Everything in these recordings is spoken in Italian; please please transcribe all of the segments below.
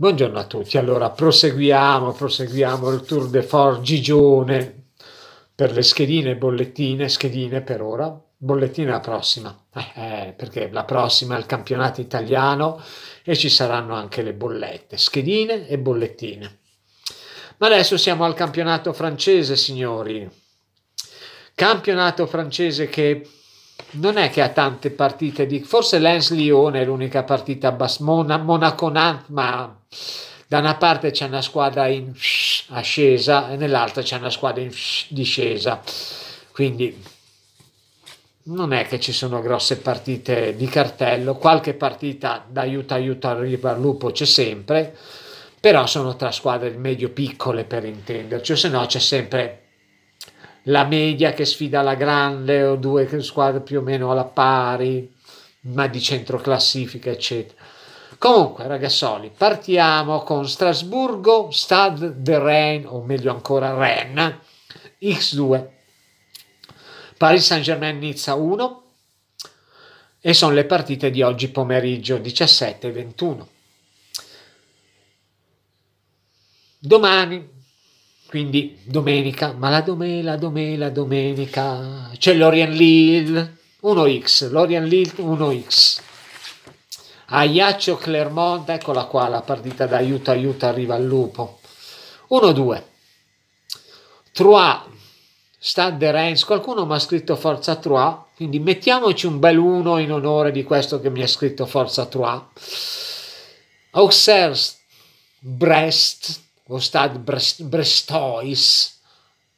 Buongiorno a tutti, allora proseguiamo, proseguiamo il tour de force Gigione per le schedine, bollettine, schedine per ora, bollettine la prossima, eh, eh, perché la prossima è il campionato italiano e ci saranno anche le bollette, schedine e bollettine. Ma adesso siamo al campionato francese, signori. Campionato francese che non è che ha tante partite, di, forse Lens Lione è l'unica partita bas, Mona, Monaco Nant ma da una parte c'è una squadra in ascesa e nell'altra c'è una squadra in discesa, quindi non è che ci sono grosse partite di cartello, qualche partita d'aiuto aiuto arriva al lupo c'è sempre, però sono tra squadre medio piccole per intenderci, o se no c'è sempre la media che sfida la grande o due squadre più o meno alla pari, ma di centro classifica, eccetera. Comunque, ragazzoli, partiamo con Strasburgo, Stade de Rennes, o meglio ancora Rennes, X2, Paris Saint-Germain Nizza 1 e sono le partite di oggi pomeriggio 17 e 21. Domani quindi domenica, ma la domenica, la domenica, c'è Lorian Lille 1x, Lorian Lille 1x. Aiaccio Clermont, eccola qua la partita d'aiuto, aiuto, arriva al lupo. 1-2. Trois, Stade de Reims, qualcuno mi ha scritto Forza Trois, quindi mettiamoci un bel 1 in onore di questo che mi ha scritto Forza Trois. Auxerre, Brest, o Stad Brestois,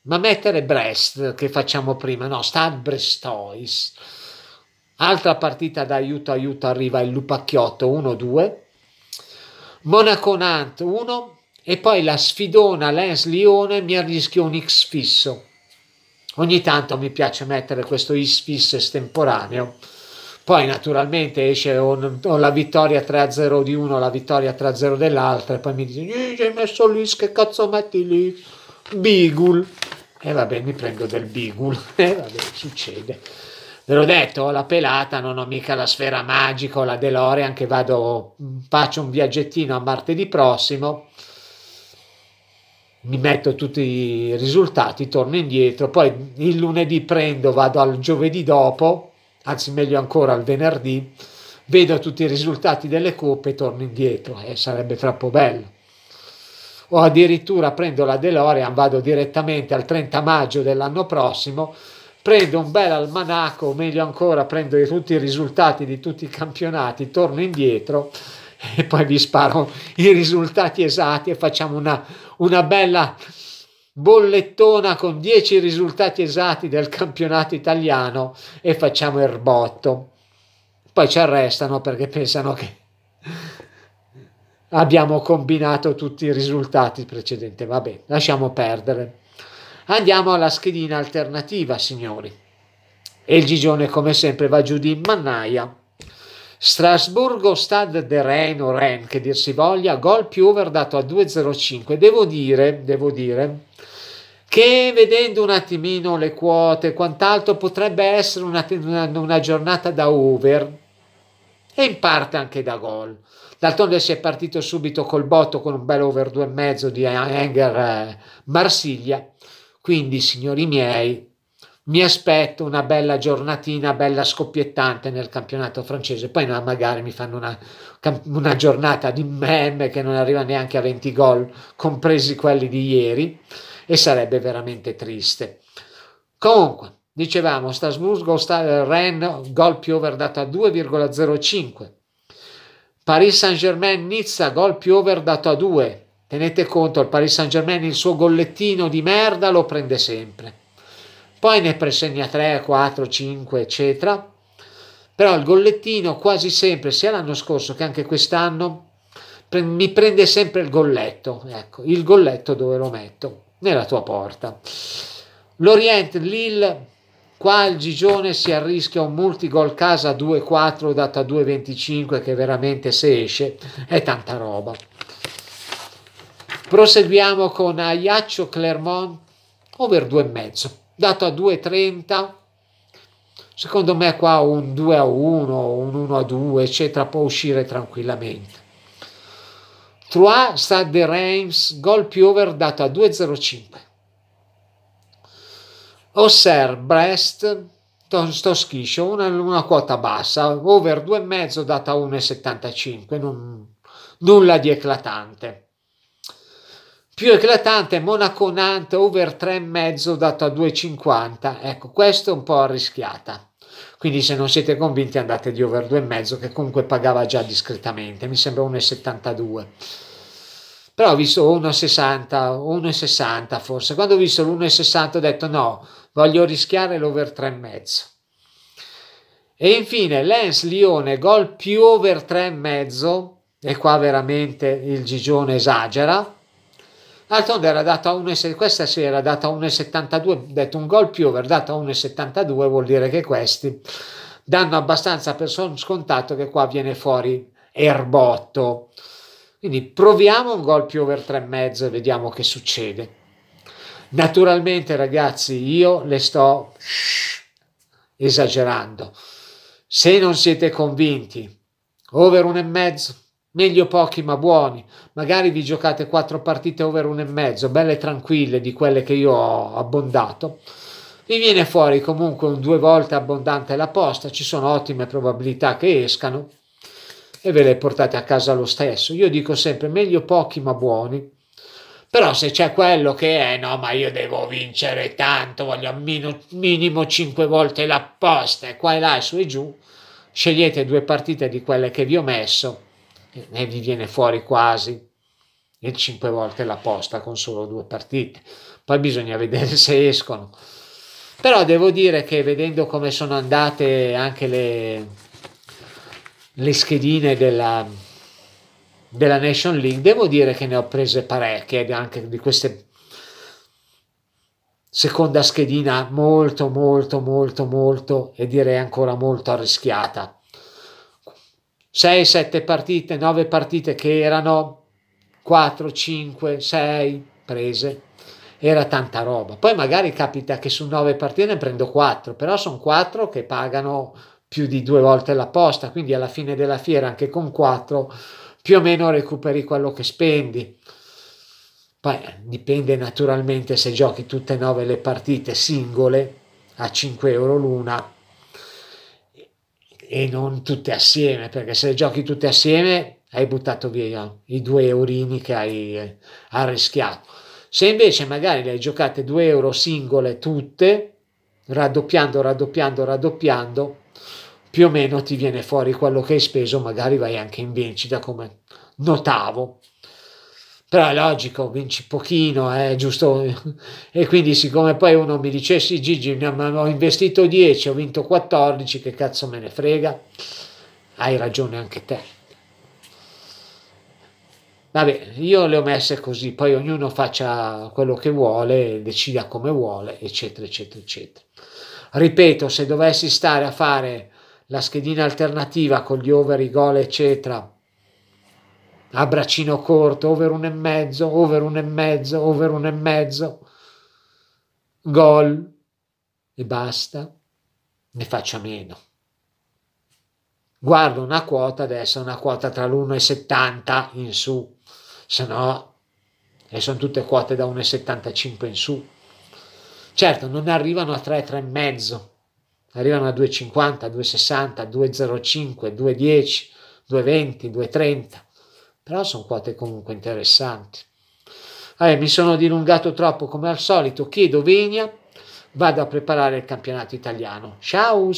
ma mettere Brest che facciamo prima, no, Stad Brestois. Altra partita d'aiuto, aiuto arriva il Lupacchiotto 1-2. Monaco Nant 1 e poi la sfidona Lens Lione mi arrischio un X fisso. Ogni tanto mi piace mettere questo X fisso estemporaneo. Poi naturalmente esce un, oh, la vittoria 3-0 di uno, la vittoria 3-0 dell'altra, e poi mi dice, hai messo lì, che cazzo metti lì? Bigul. E eh, va bene, mi prendo del Bigul. E eh, va bene, succede. Ve l'ho detto, ho la pelata, non ho mica la sfera magica o la DeLorean che vado, faccio un viaggettino a martedì prossimo, mi metto tutti i risultati, torno indietro, poi il lunedì prendo, vado al giovedì dopo, anzi meglio ancora il venerdì, vedo tutti i risultati delle coppe e torno indietro e eh, sarebbe troppo bello. O addirittura prendo la DeLorean, vado direttamente al 30 maggio dell'anno prossimo, prendo un bel almanacco, o meglio ancora prendo tutti i risultati di tutti i campionati, torno indietro e poi vi sparo i risultati esatti e facciamo una, una bella bollettona con 10 risultati esatti del campionato italiano e facciamo il botto. Poi ci arrestano perché pensano che abbiamo combinato tutti i risultati precedenti. Vabbè, lasciamo perdere. Andiamo alla schedina alternativa, signori. E il Gigione, come sempre, va giù di mannaia. Strasburgo, Stad de Reno, Ren, che dir si voglia, gol più over dato a 2-0-5. Devo dire, devo dire, che vedendo un attimino le quote e quant'altro potrebbe essere una, una, una, giornata da over e in parte anche da gol. D'altronde si è partito subito col botto con un bel over 2,5 di Enger eh, Marsiglia. Quindi, signori miei, mi aspetto una bella giornatina, bella scoppiettante nel campionato francese. Poi no, magari mi fanno una, una giornata di meme che non arriva neanche a 20 gol, compresi quelli di ieri e sarebbe veramente triste. Comunque, dicevamo, Strasburgo gol Ren gol più over dato a 2,05. Paris Saint-Germain Nizza gol più over dato a 2. Tenete conto, il Paris Saint-Germain il suo gollettino di merda lo prende sempre. Poi ne presegna 3, 4, 5, eccetera. Però il gollettino quasi sempre, sia l'anno scorso che anche quest'anno, mi prende sempre il golletto, ecco, il golletto dove lo metto nella tua porta. L'Orient Lille, qua il Gigione si arrischia un multigol casa 2-4 data 2-25 che veramente se esce è tanta roba. Proseguiamo con Aiaccio Clermont over mezzo, dato a 2,30. Secondo me qua un 2 a 1, un 1 a 2, eccetera, può uscire tranquillamente. Trois Stade de Reims, gol più over dato a 2,05. Auxerre Brest, sto una, una quota bassa, over 2,5 data a 1,75, non, nulla di eclatante. Più eclatante Monaco Nantes, over 3,5 dato a 2,50, ecco, questa è un po' arrischiata. Quindi se non siete convinti andate di over 2,5 che comunque pagava già discretamente, mi sembra 1,72. Però ho visto 1,60, 1,60 forse. Quando ho visto l'1,60 ho detto no, voglio rischiare l'over 3,5. E infine Lens Lione, gol più over 3,5 e qua veramente il Gigione esagera D'altronde era data 1,72, questa sì era data 1,72, detto un gol più over a 1,72 vuol dire che questi danno abbastanza per scontato che qua viene fuori erbotto. Quindi proviamo un gol più over 3,5 e vediamo che succede. Naturalmente ragazzi io le sto esagerando. Se non siete convinti, over 1,5 meglio pochi ma buoni. Magari vi giocate quattro partite over un e mezzo, belle tranquille di quelle che io ho abbondato. Vi viene fuori comunque un due volte abbondante la posta, ci sono ottime probabilità che escano e ve le portate a casa lo stesso. Io dico sempre meglio pochi ma buoni. Però se c'è quello che è, no, ma io devo vincere tanto, voglio almeno minimo 5 volte la posta qua e là su e giù, scegliete due partite di quelle che vi ho messo ne viene fuori quasi e cinque volte la posta con solo due partite. Poi bisogna vedere se escono. Però devo dire che vedendo come sono andate anche le, le schedine della, della Nation League, devo dire che ne ho prese parecchie anche di queste seconda schedina molto molto molto molto e direi ancora molto arrischiata 6-7 partite, 9 partite che erano 4, 5, 6 prese. Era tanta roba. Poi magari capita che su 9 partite ne prendo 4, però sono 4 che pagano più di due volte la posta, quindi alla fine della fiera anche con 4 più o meno recuperi quello che spendi. Poi eh, dipende naturalmente se giochi tutte e nove le partite singole a 5 euro l'una e non tutte assieme, perché se le giochi tutte assieme hai buttato via i due eurini che hai eh, arrischiato. Se invece magari le hai giocate due euro singole tutte, raddoppiando, raddoppiando, raddoppiando, più o meno ti viene fuori quello che hai speso, magari vai anche in vincita come notavo però è logico, vinci pochino, eh, è eh, giusto? E quindi siccome poi uno mi dicesse Gigi, ho investito 10, ho vinto 14, che cazzo me ne frega? Hai ragione anche te. Vabbè, io le ho messe così, poi ognuno faccia quello che vuole, decida come vuole, eccetera, eccetera, eccetera. Ripeto, se dovessi stare a fare la schedina alternativa con gli over, i gol, eccetera, a braccino corto, over un e mezzo, over un e mezzo, over un e mezzo, gol e basta, ne faccia meno. Guardo una quota adesso, una quota tra e 70 in su, se no, e sono tutte quote da 1,75 in su. Certo, non arrivano a 3, 3,5, arrivano a 2,50, 2,60, 2,05, 2,10, 2,20, 2,30 però sono quote comunque interessanti. Eh, mi sono dilungato troppo come al solito, chiedo venia, vado a preparare il campionato italiano. Ciao!